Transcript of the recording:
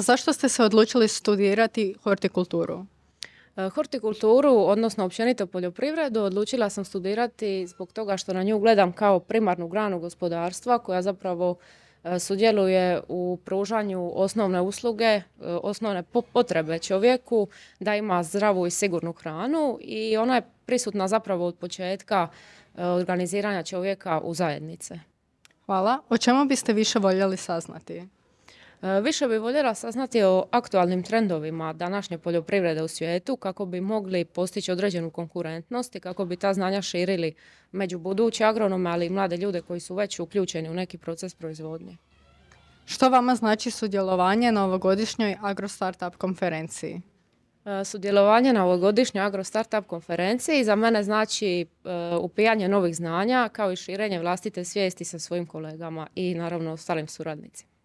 Zašto ste se odlučili studirati hortikulturu? E, hortikulturu, odnosno općenito poljoprivredu, odlučila sam studirati zbog toga što na nju gledam kao primarnu granu gospodarstva koja zapravo e, sudjeluje u pružanju osnovne usluge, e, osnovne potrebe čovjeku da ima zdravu i sigurnu hranu i ona je prisutna zapravo od početka organiziranja čovjeka u zajednice. Hvala. O čemu biste više voljeli saznati? E, više bi voljela saznati o aktualnim trendovima današnje poljoprivrede u svijetu kako bi mogli postići određenu konkurentnost i kako bi ta znanja širili među budući agronome, ali i mlade ljude koji su već uključeni u neki proces proizvodnje. Što vama znači sudjelovanje na ovogodišnjoj AgroStartup konferenciji? E, sudjelovanje na ovogodišnjoj AgroStartup konferenciji za mene znači e, upijanje novih znanja kao i širenje vlastite svijesti sa svojim kolegama i naravno ostalim suradnicima.